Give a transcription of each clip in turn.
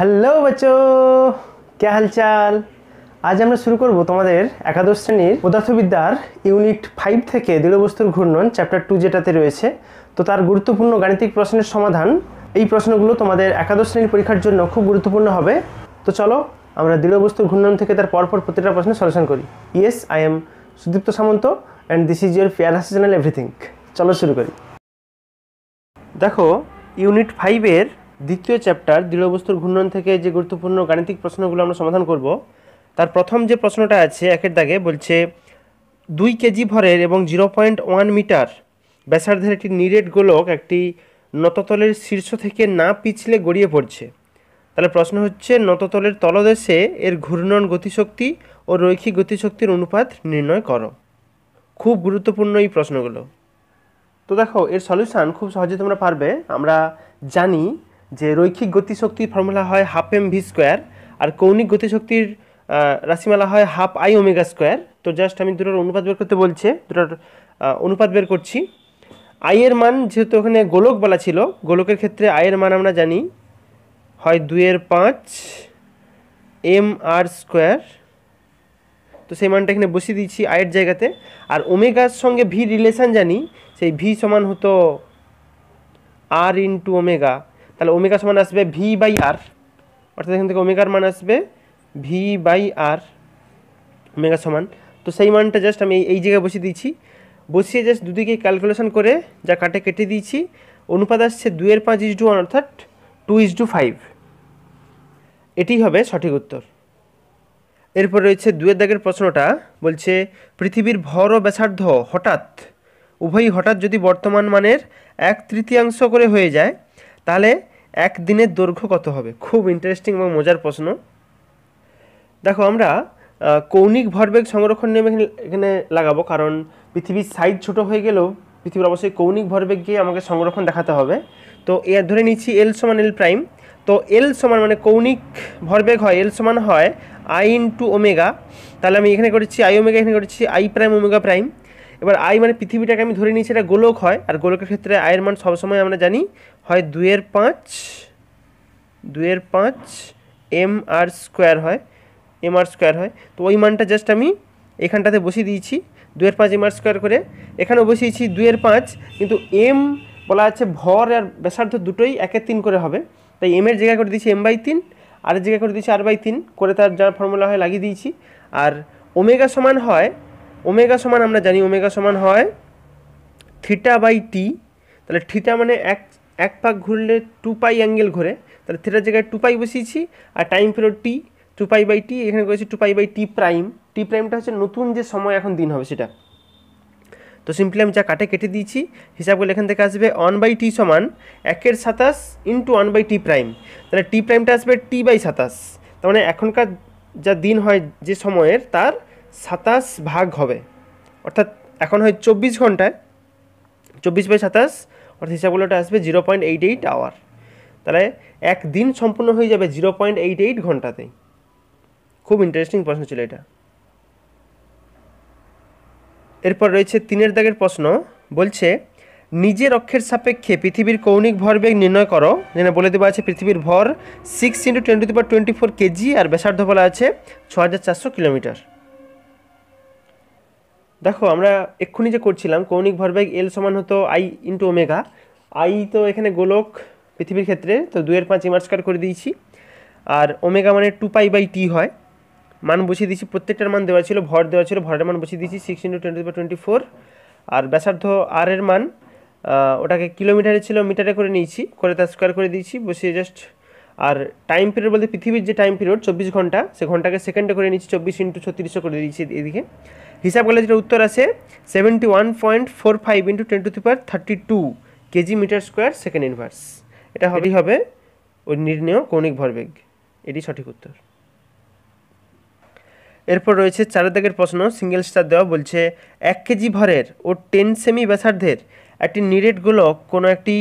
hello বাচ্চো কে হালচাল আজ আমরা শুরু করব তোমাদের একাদশ শ্রেণীর পদার্থবিদ্যার ইউনিট ফাইভ থেকে দৃঢ়বস্তুর ঘূর্ণন চ্যাপ্টার টু যেটাতে রয়েছে তো তার গুরুত্বপূর্ণ গাণিতিক প্রশ্নের সমাধান এই প্রশ্নগুলো তোমাদের একাদশ শ্রেণীর পরীক্ষার জন্য খুব গুরুত্বপূর্ণ হবে তো চলো আমরা দৃঢ়বস্তুর ঘূর্ণন থেকে তার পরপর প্রতিটা প্রশ্নের সলিউশন করি yes I am Sudipta Samanta and this is your ফেয়ার হাসিজনাল এভরিথিং চলো শুরু করি দেখো ইউনিট ফাইভের দ্বিতীয় চ্যাপ্টার দৃঢ়বস্তুর ঘূর্ণন থেকে যে গুরুত্বপূর্ণ গাণিতিক প্রশ্নগুলো আমরা সমাধান করব তার প্রথম যে প্রশ্নটা আছে একের দাগে বলছে দুই কেজি ভরের এবং জিরো পয়েন্ট ওয়ান মিটার ব্যাসার্ধের একটি নিরেট গোলক একটি নততলের শীর্ষ থেকে না পিছলে গড়িয়ে পড়ছে তাহলে প্রশ্ন হচ্ছে নততলের তলদেশে এর ঘূর্ণন গতিশক্তি ও রৈখিক গতিশক্তির অনুপাত নির্ণয় করো খুব গুরুত্বপূর্ণ এই প্রশ্নগুলো তো দেখো এর সলিউশান খুব সহজে তোমরা পারবে আমরা জানি যে রৈখিক গতিশক্তির ফর্মুলা হয় হাফ এম ভি স্কোয়ার আর কৌণিক গতিশক্তির রাশিমালা হয় হাফ আই ওমেগা স্কোয়ার তো জাস্ট আমি দুটোর অনুপাত বের করতে বলছে দুটোর অনুপাত বের করছি আয়ের মান যেহেতু ওখানে গোলক বলা ছিল গোলকের ক্ষেত্রে আয়ের মান আমরা জানি হয় দুয়ের পাঁচ এম আর স্কোয়ার তো সেই মানটা এখানে বসিয়ে দিচ্ছি আয়ের জায়গাতে আর ওমেগার সঙ্গে ভি রিলেশান জানি সেই ভি সমান হতো আর ইন্টু ওমেগা তাহলে ওমেগা সমান আসবে ভি বাই আর অর্থাৎ এখান থেকে ওমেকার মান আসবে ভি বাই আর ওমেগা সমান তো সেই মানটা জাস্ট আমি এই জায়গায় বসিয়ে দিয়েছি বসিয়ে জাস্ট দুদিকে ক্যালকুলেশন করে যা কাটে কেটে দিয়েছি অনুপাত আসছে দুয়ের পাঁচ ইস টু ওয়ান অর্থাৎ টু ইস ডু ফাইভ এটি হবে সঠিক উত্তর এরপর রয়েছে দুয়ের দাগের প্রশ্নটা বলছে পৃথিবীর ভর ও ব্যাসার্ধ হঠাৎ উভয়ই হঠাৎ যদি বর্তমান মানের এক তৃতীয়াংশ করে হয়ে যায় তাহলে একদিনের দৈর্ঘ্য কত হবে খুব ইন্টারেস্টিং এবং মজার প্রশ্ন দেখো আমরা কৌণিক ভরবেগ সংরক্ষণ নিয়ম এখানে এখানে লাগাবো কারণ পৃথিবীর সাইজ ছোট হয়ে গেলেও পৃথিবীর অবশ্যই কৌণিক ভরবেগ গিয়ে আমাকে সংরক্ষণ দেখাতে হবে তো এ ধরে নিচ্ছি এল সমান এল প্রাইম তো এল সমান মানে কৌণিক ভরবেগ হয় এল সমান হয় আই টু ওমেগা তাহলে আমি এখানে করেছি আই ওমেগা এখানে করেছি আই প্রাইম ওমেগা প্রাইম এবার আই মানে পৃথিবীটাকে আমি ধরে নিয়েছি এটা গোলক হয় আর গোলকের ক্ষেত্রে আয়ের মান সবসময় আমরা জানি হয় দুয়ের পাঁচ দুয়ের পাঁচ এম আর স্কোয়ার হয় এম আর স্কোয়ার হয় তো ওই মানটা জাস্ট আমি এখানটাতে বসিয়ে দিয়েছি দুয়ের পাঁচ এম আর স্কোয়ার করে এখানেও বসিয়েছি দুয়ের পাঁচ কিন্তু এম বলা আছে ভর আর ব্যাসার্ধ দুটোই একের তিন করে হবে তাই এমের জায়গায় করে দিয়েছি এম বাই তিন আর জায়গায় করে দিয়েছি আর বাই তিন করে তার যা ফর্মুলা হয় লাগিয়ে দিয়েছি আর ওমেগা সমান হয় ওমেগা সমান আমরা জানি ওমেগা সমান হয় থিটা বাই টি তাহলে থিটা মানে এক এক পাক ঘুরলে টু পাই অ্যাঙ্গেল ঘুরে তাহলে থিটার জায়গায় টু পাই বসিয়েছি আর টাইম পেরো T two pi by T এখানে করেছি two pi by T prime T প্রাইমটা হচ্ছে নতুন যে সময় এখন দিন হবে সেটা তো সিম্পলি আমি যা কাটে কেটে দিয়েছি হিসাব করলে এখান থেকে আসবে ওয়ান বাই টি সমান একের সাতাশ into one by T prime তাহলে টি প্রাইমটা আসবে টি বাই সাতাশ তার মানে এখনকার যা দিন হয় যে সময়ের তার সাতাশ ভাগ হবে অর্থাৎ এখন হয় চব্বিশ ঘন্টায় চব্বিশ বাই সাতাশ অর্থাৎ হিসাব ওটা আসবে zero point eight eight hour তাহলে একদিন সম্পূর্ণ হয়ে যাবে জিরো পয়েন্ট এইট এইট ঘন্টাতেই খুব ইন্টারেস্টিং প্রশ্ন ছিল এটা এরপর রয়েছে তিনের দাগের প্রশ্ন বলছে নিজের অক্ষের সাপেক্ষে পৃথিবীর কৌণিক ভরবেগ নির্ণয় করো যেন বলে দেওয়া আছে পৃথিবীর ভর six into twenty two twenty four KG আর ব্যাসার্ধ বলা আছে ছ হাজার চারশো কিলোমিটার দেখো আমরা এক্ষুনি যে করছিলাম কৌণিক ভরবেগ এল সমান হতো আই ইন্টু ওমেগা আই তো এখানে গোলক পৃথিবীর ক্ষেত্রে তো দুয়ের পাঁচ ইমার্সকার করে দিয়েছি আর ওমেগা মানে টু পাই বাই টি হয় মান বসিয়ে দিয়েছি প্রত্যেকটার মান দেওয়া ছিল ভর দেওয়া ছিল ভরের মান বসিয়ে দিয়েছি সিক্স ইন্টু টোয়েন্টি বা টোয়েন্টি ফোর আর ব্যাসার্ধ আর এর মান ওটাকে কিলোমিটারে ছিল মিটারে করে নিয়েছি করে তার স্কোয়ার করে দিয়েছি বসিয়ে জাস্ট আর টাইম পিরিয়ড বলতে পৃথিবীর যে টাইম পিরিয়ড চব্বিশ ঘন্টা সে ঘন্টাকে সেকেন্ডে করে নিয়েছি চব্বিশ ইন্টু ছত্রিশশো করে দিয়েছি এদিকে হিসাব করলে যেটা উত্তর আছে seventy one point four five into ten to three thirty two KG metre square second inverse এটা হবেই হবে ওই নির্ণয় কৌণিক ভরবেগ এটি সঠিক উত্তর এরপর রয়েছে চারের দাগের প্রশ্ন সিঙ্গেল স্টার দেওয়া বলছে এক কেজি ভরের ও টেন সেমি ব্যাসার্ধের একটি নিরেট গোলক কোনো একটি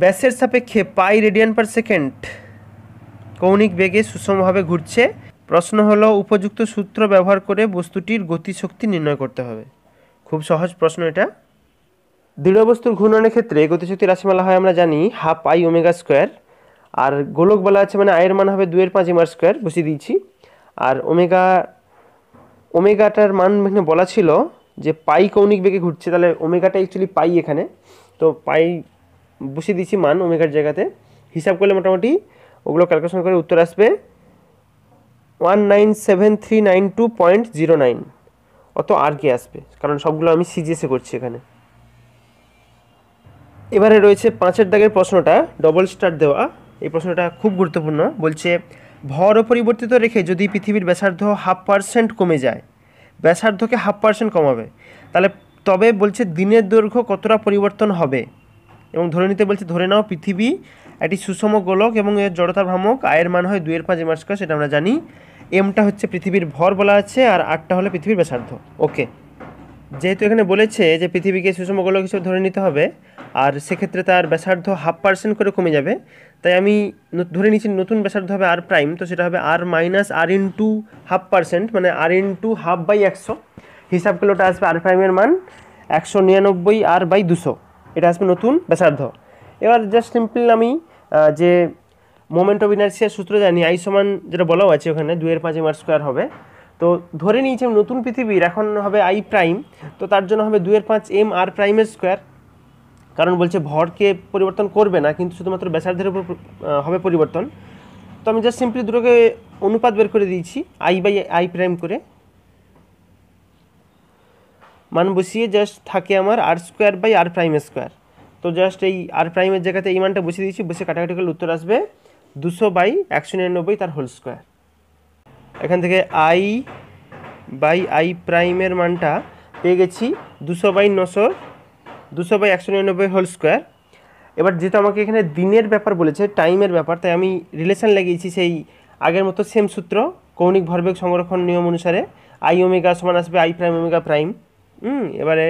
ব্যাসের সাপেক্ষে পাই রেডিয়ান পার সেকেন্ড কৌণিক বেগে সুষমভাবে ঘুরছে প্রশ্ন হল উপযুক্ত সূত্র ব্যবহার করে বস্তুটির গতিশক্তি নির্ণয় করতে হবে খুব সহজ প্রশ্ন এটা দৃঢ় বস্তুর ঘূর্ণনের ক্ষেত্রে গতিশক্তি রাশিমালা হয় আমরা জানি হাফ আই ওমেগা স্কোয়ার আর গোলক বলা আছে মানে আয়ের মান হবে দুয়ের পাঁচ এমআর স্কোয়ার বসিয়ে দিয়েছি আর ওমেগা ওমেগাটার মান এখানে বলা ছিল যে পাই কৌণিক বেগে ঘুরছে তাহলে ওমেগাটা অ্যাকচুয়ালি পাই এখানে তো পাই বসিয়ে দিয়েছি মান ওমেগার জায়গাতে হিসাব করলে মোটামুটি ওগুলো ক্যালকুলেশন করে উত্তর আসবে one nine seven nine two point zero nine অত আর কে আসবে কারণ সবগুলো আমি সিজিএসে করছি এখানে এবারে রয়েছে পাঁচের দাগের প্রশ্নটা ডবল স্টার দেওয়া এই প্রশ্নটা খুব গুরুত্বপূর্ণ বলছে ভর অপরিবর্তিত রেখে যদি পৃথিবীর ব্যাসার্ধ হাফ পার্সেন্ট কমে যায় ব্যাসার্ধকে হাফ পার্সেন্ট কমাবে তাহলে তবে বলছে দিনের দৈর্ঘ্য কতটা পরিবর্তন হবে এবং ধরে নিতে বলছে ধরে নাও পৃথিবী এটি সুষম গোলক এবং এর জড়তা ভ্রামক আয়ের মান হয় দুইয়ের পাঁচ মাস সেটা আমরা জানি এমটা হচ্ছে পৃথিবীর ভর বলা আছে আর আটটা হলে পৃথিবীর ব্যাসার্ধ ওকে যেহেতু এখানে বলেছে যে পৃথিবীকে সুষম গোলক হিসেবে ধরে নিতে হবে আর সেক্ষেত্রে তার ব্যাসার্ধ হাফ পার্সেন্ট করে কমে যাবে তাই আমি ধরে নিচ্ছি নতুন ব্যাসার্ধ হবে আর প্রাইম তো সেটা হবে R minus R into half percent মানে R into half by একশো হিসাব করলে ওটা আসবে আর প্রাইমের মান একশো নিরানব্বই আর বাই দুশো এটা আসবে নতুন ব্যাসার্ধ এবার জাস্ট সিম্পল আমি যে মোমেন্ট অফ ইনার্সিয়ার সূত্র জানি আই সমান যেটা বলাও আছে ওখানে দুয়ের পাঁচ এম আর স্কোয়ার হবে তো ধরে নিয়েছি নতুন পৃথিবীর এখন হবে আই প্রাইম তো তার জন্য হবে দুয়ের পাঁচ এম আর প্রাইমের স্কোয়ার কারণ বলছে ভরকে পরিবর্তন করবে না কিন্তু শুধুমাত্র ব্যাসার্ধের উপর হবে পরিবর্তন তো আমি জাস্ট সিম্পলি দুটোকে অনুপাত বের করে দিয়েছি আই বাই আই প্রাইম করে মান বসিয়ে জাস্ট থাকে আমার R square by R prime square তো জাস্ট এই আর প্রাইমের জায়গাতে এই মানটা বসে দিয়েছি বসে কাটাকাটি করলে উত্তর আসবে দুশো বাই একশো নিরানব্বই তার হোল স্কোয়ার এখান থেকে আই বাই আই প্রাইমের মানটা পেয়ে গেছি দুশো বাই নশো দুশো বাই একশো নিরানব্বই হোল স্কোয়ার এবার যেহেতু আমাকে এখানে দিনের ব্যাপার বলেছে টাইমের ব্যাপার তাই আমি রিলেশান লাগিয়েছি সেই আগের মতো সেম সূত্র কৌণিক ভরবেগ সংরক্ষণ নিয়ম অনুসারে আই ওমেগা সমান আসবে I prime omega prime hmm এবারে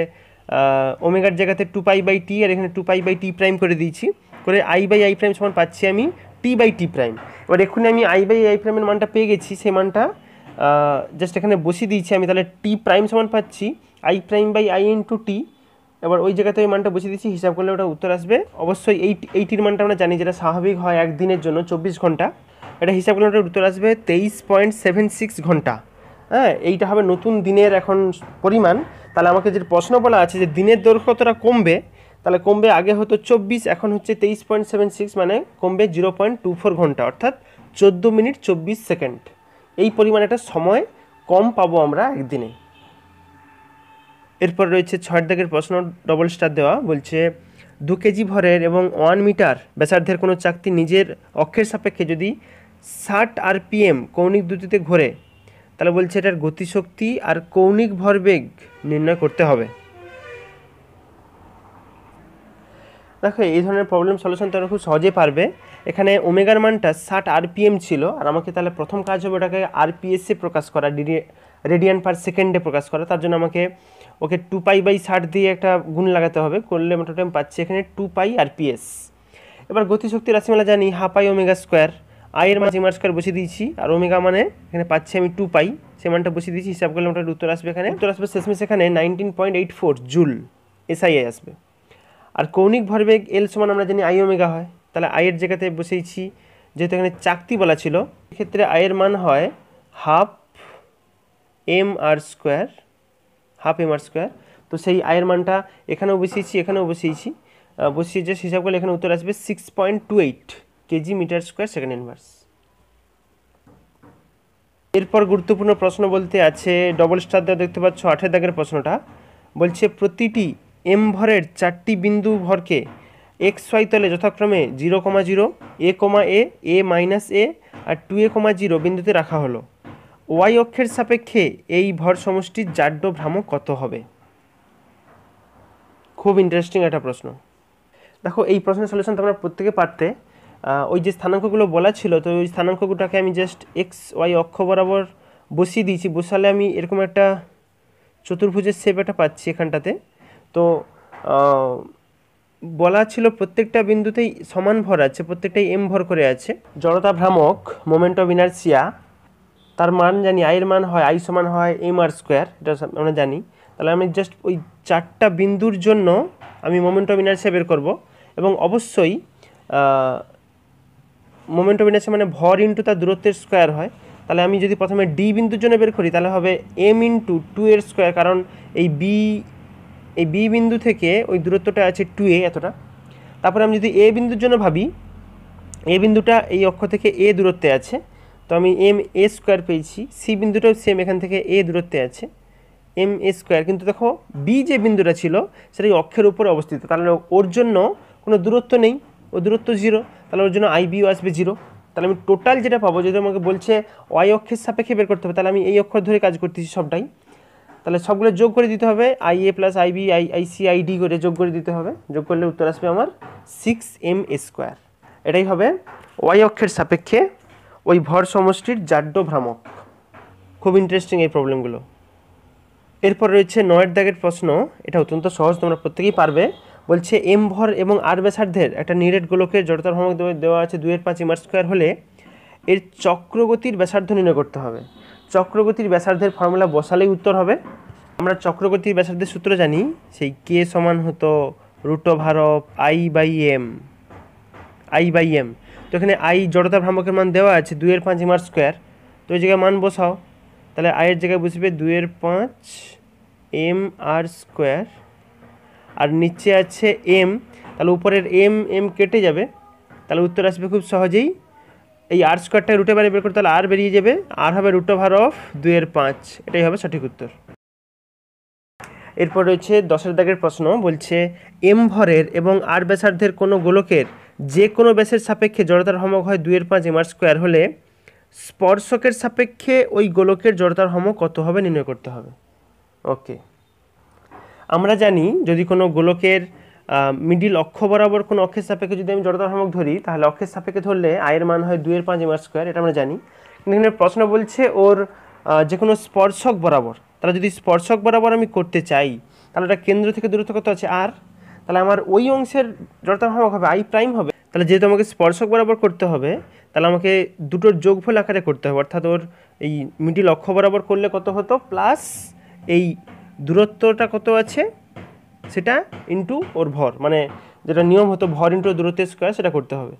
ওমেগার জায়গাতে টু পাই বাই টি আর এখানে two pi by T prime করে দিয়েছি করে আই বাই আই প্রাইম সমান পাচ্ছি আমি টি বাই টি প্রাইম এবার এক্ষুনি আমি আই বাই আই প্রাইমের মানটা পেয়ে গেছি সেই মানটা জাস্ট এখানে বসিয়ে দিয়েছি আমি তাহলে টি প্রাইম সমান পাচ্ছি I prime by I into T এবার ওই জায়গাতে ওই মানটা বসিয়ে দিচ্ছি হিসাব করলে ওটা উত্তর আসবে অবশ্যই এই এইটির মানটা আমরা জানি যেটা স্বাভাবিক হয় একদিনের জন্য চব্বিশ ঘন্টা এটা হিসাব করলে ওটার উত্তর আসবে তেইশ পয়েন্ট সেভেন সিক্স ঘন্টা হ্যাঁ এইটা হবে নতুন দিনের এখন পরিমাণ তাহলে আমাকে যে প্রশ্ন বলা আছে যে দিনের দৈর্ঘ্য কতটা কমবে তাহলে কমবে আগে হতো চব্বিশ এখন হচ্ছে তেইশ পয়েন্ট সেভেন সিক্স মানে কমবে জিরো পয়েন্ট টু ফোর ঘন্টা অর্থাৎ চোদ্দো মিনিট চব্বিশ সেকেন্ড এই পরিমাণ একটা সময় কম পাবো আমরা একদিনে এরপর রয়েছে ছয় দাগের প্রশ্ন ডবল স্টার দেওয়া বলছে দু কেজি ভরের এবং ওয়ান মিটার ব্যাসার্ধের কোনো চাকতি নিজের অক্ষের সাপেক্ষে যদি ষাট আর পিএম কৌণিক দ্রুতিতে ঘোরে তাহলে বলছে এটার গতিশক্তি আর কৌণিক ভরবেগ নির্ণয় করতে হবে দেখো এই ধরনের প্রবলেম সলিউশন তোমরা খুব সহজে পারবে এখানে ওমেগার মানটা ষাট আরপিএম ছিল আর আমাকে তাহলে প্রথম কাজ হবে ওটাকে আরপিএসে প্রকাশ করা রেডিয়ান পার সেকেন্ডে প্রকাশ করা তার জন্য আমাকে ওকে টু পাই বাই ষাট দিয়ে একটা গুণ লাগাতে হবে করলে মোটামুটি আমি পাচ্ছি এখানে টু পাই আরপিএস এবার গতিশক্তি রাশিমালা জানি half pi omega square I এর মাঝে ইমার স্কোয়ার বসিয়ে দিয়েছি আর ওমেগা মানে এখানে পাচ্ছি আমি টু পাই সে মানটা বসিয়ে দিয়েছি হিসাব করলে ওটার উত্তর আসবে এখানে উত্তর আসবে শেষমেশ এখানে nineteen point eight four joule এসআইআই আসবে আর কৌণিক ভরবেগ এল সমান আমরা জানি আই ওমেগা হয় তাহলে আয়ের জায়গাতে বসিয়েছি যেহেতু এখানে চাকতি বলা ছিল ক্ষেত্রে আয়ের মান হয় half M R square half M R square তো সেই আয়ের মানটা এখানেও বসিয়েছি এখানেও বসিয়েছি বসিয়ে যে হিসাব করলে এখানে উত্তর আসবে six point two eight KG metre square second inverse এরপর গুরুত্বপূর্ণ প্রশ্ন বলতে আছে ডবল স্টার দেওয়া দেখতে পাচ্ছ আঠের দাগের প্রশ্নটা বলছে প্রতিটি এম ভরের চারটি বিন্দু ভরকে এক্স ওয়াই তলে যথাক্রমে zero comma zero A comma A A minus A আর টু এ কমা জিরো বিন্দুতে রাখা হলো ওয়াই অক্ষের সাপেক্ষে এই ভর সমষ্টির জাড্য ভ্রামক কত হবে খুব ইন্টারেস্টিং একটা প্রশ্ন দেখো এই প্রশ্নের সলিউশন তোমরা প্রত্যেকে পারতে ওই যে স্থানাঙ্কগুলো বলা ছিল তো ওই স্থানাঙ্কগুলোটাকে আমি জাস্ট এক্স ওয়াই অক্ষ বরাবর বসিয়ে দিয়েছি বসালে আমি এরকম একটা চতুর্ভুজের শেপ একটা পাচ্ছি এখানটাতে তো বলা ছিল প্রত্যেকটা বিন্দুতেই সমান ভর আছে প্রত্যেকটাই এম ভর করে আছে জড়তা ভ্রামক মোমেন্ট অফ ইনার্সিয়া তার মান জানি আয়ের মান হয় আই সমান হয় এম আর স্কোয়ার এটা আমরা জানি তাহলে আমি জাস্ট ওই চারটা বিন্দুর জন্য আমি মোমেন্ট অফ ইনার্সিয়া বের করব এবং অবশ্যই মোমেন্ট অফ ইনার্সিয়া মানে ভর ইন্টু তার দূরত্বের স্কোয়ার হয় তাহলে আমি যদি প্রথমে ডি বিন্দুর জন্য বের করি তাহলে হবে এম ইন্টু টু এর স্কোয়ার কারণ এই বি এই বি বিন্দু থেকে ওই দূরত্বটা আছে টু এ এতটা তারপরে আমি যদি এ বিন্দুর জন্য ভাবি এ বিন্দুটা এই অক্ষ থেকে এ দূরত্বে আছে তো আমি এম এ স্কোয়ার পেয়েছি সি বিন্দুটাও সেম এখান থেকে এ দূরত্বে আছে এম এ স্কোয়ার কিন্তু দেখো বি যে বিন্দুটা ছিল সেটা এই অক্ষের উপরে অবস্থিত তাহলে ওর জন্য কোনো দূরত্ব নেই ও দূরত্ব জিরো তাহলে ওর জন্য আইবিও আসবে জিরো তাহলে আমি টোটাল যেটা পাবো যদি আমাকে বলছে ওয়াই অক্ষের সাপেক্ষে বের করতে হবে তাহলে আমি এই অক্ষর ধরে কাজ করতেছি সবটাই তাহলে সবগুলো যোগ করে দিতে হবে I A plus IB I IC ID করে যোগ করে দিতে হবে যোগ করলে উত্তর আসবে আমার সিক্স এম স্কোয়ার এটাই হবে ওয়াই অক্ষের সাপেক্ষে ওই ভর সমষ্টির জাড্য ভ্রামক খুব ইন্টারেস্টিং এই প্রবলেমগুলো এরপর রয়েছে নয়ের দাগের প্রশ্ন এটা অত্যন্ত সহজ তোমরা প্রত্যেকেই পারবে বলছে এম ভর এবং আর ব্যাসার্ধের একটা নিরেট গোলকের জড়তার ভ্রামক দেওয়া আছে দুয়ের পাঁচ ইমার স্কোয়ার হলে এর চক্রগতির ব্যাসার্ধ নির্ণয় করতে হবে চক্রগতির ব্যাসার্ধের ফর্মুলা বসালেই উত্তর হবে আমরা চক্রগতির ব্যাসার্ধের সূত্র জানি সেই কে সমান হতো root of I by M I by M তো এখানে আই জড়তা ভ্রামকের মান দেওয়া আছে দুয়ের পাঁচ ইমার স্কোয়ার তো ওই জায়গায় মান বসাও তাহলে আয়ের জায়গায় বসবে দুয়ের পাঁচ এম আর স্কোয়ার আর নিচে আছে এম তাহলে উপরের এম এম কেটে যাবে তাহলে উত্তর আসবে খুব সহজেই এই আর স্কোয়ারটা রুটে বাইরে বের করতে তাহলে আর বেরিয়ে যাবে আর হবে রুট ওভার অফ দুয়ের পাঁচ এটাই হবে সঠিক উত্তর এরপর রয়েছে দশের দাগের প্রশ্ন বলছে এম ভরের এবং আর ব্যাসার্ধের কোনো গোলকের যে কোনো ব্যাসের সাপেক্ষে জড়তার হমক হয় দুয়ের পাঁচ এম আর স্কোয়ার হলে স্পর্শকের সাপেক্ষে ওই গোলকের জড়তার হমক কত হবে নির্ণয় করতে হবে ওকে আমরা জানি যদি কোনো গোলকের মিডিল অক্ষ বরাবর কোনো অক্ষের সাপেক্ষে যদি আমি জড়তা ধর্মক ধরি তাহলে অক্ষের সাপেক্ষে ধরলে আয়ের মান হয় দুয়ের পাঁচ এমআর স্কোয়ার এটা আমরা জানি কিন্তু এখানে প্রশ্ন বলছে ওর যে কোনো স্পর্শক বরাবর তাহলে যদি স্পর্শক বরাবর আমি করতে চাই তাহলে এটা কেন্দ্র থেকে দূরত্ব কত আছে আর তাহলে আমার ওই অংশের জড়তা ধর্মক হবে আই প্রাইম হবে তাহলে যেহেতু আমাকে স্পর্শক বরাবর করতে হবে তাহলে আমাকে দুটোর যোগফল আকারে করতে হবে অর্থাৎ ওর এই মিডিল অক্ষ বরাবর করলে কত হতো প্লাস এই দূরত্বটা কত আছে সেটা ইন্টু ওর ভর মানে যেটা নিয়ম হতো ভর ইন্টু দূরত্বের স্কোয়ার সেটা করতে হবে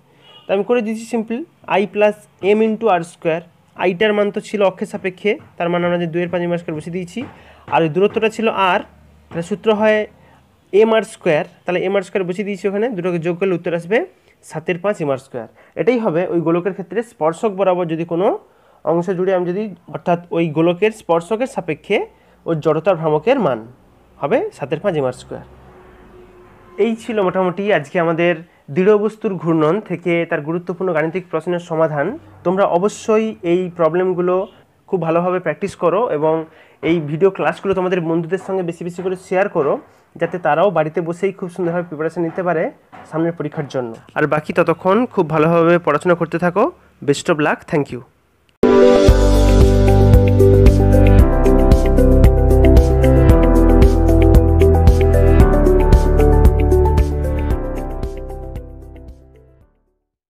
তো আমি করে দিচ্ছি simple I plus M into R square আইটার মান তো ছিল অক্ষের সাপেক্ষে তার মানে আমরা যে দুয়ের পাঁচ মাস করে বসে দিয়েছি আর ওই দূরত্বটা ছিল আর তাহলে সূত্র হয় এম আর স্কোয়ার তাহলে এম আর স্কোয়ার বসে দিয়েছি ওখানে দুটোকে যোগ করলে উত্তর আসবে সাতের পাঁচ এম আর স্কোয়ার এটাই হবে ওই গোলকের ক্ষেত্রে স্পর্শক বরাবর যদি কোনো অংশ জুড়ে আমি যদি অর্থাৎ ওই গোলকের স্পর্শকের সাপেক্ষে ও জড়তার ভ্রামকের মান হবে সাতের পাঁচ এমআর স্কোয়ার এই ছিল মোটামুটি আজকে আমাদের দৃঢ় বস্তুর ঘূর্ণন থেকে তার গুরুত্বপূর্ণ গাণিতিক প্রশ্নের সমাধান তোমরা অবশ্যই এই প্রবলেমগুলো খুব ভালোভাবে প্র্যাকটিস করো এবং এই ভিডিও ক্লাসগুলো তোমাদের বন্ধুদের সঙ্গে বেশি বেশি করে শেয়ার করো যাতে তারাও বাড়িতে বসেই খুব সুন্দরভাবে প্রিপারেশন নিতে পারে সামনের পরীক্ষার জন্য আর বাকি ততক্ষণ খুব ভালোভাবে পড়াশোনা করতে থাকো best of luck thank you